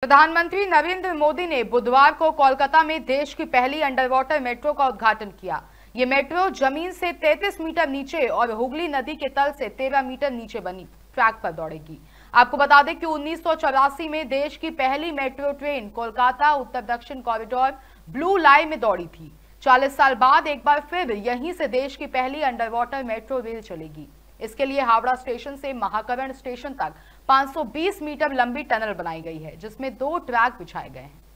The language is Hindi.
प्रधानमंत्री नरेंद्र मोदी ने बुधवार को कोलकाता में देश की पहली अंडर वाटर मेट्रो का उद्घाटन किया ये मेट्रो जमीन से 33 मीटर नीचे और हुगली नदी के तल से 13 मीटर नीचे बनी ट्रैक पर दौड़ेगी आपको बता दें कि उन्नीस में देश की पहली मेट्रो ट्रेन कोलकाता उत्तर दक्षिण कॉरिडोर ब्लू लाइन में दौड़ी थी 40 साल बाद एक बार फिर यहीं से देश की पहली अंडर वाटर मेट्रो रेल चलेगी इसके लिए हावड़ा स्टेशन से महाकरण स्टेशन तक 520 मीटर लंबी टनल बनाई गई है जिसमें दो ट्रैक बिछाए गए हैं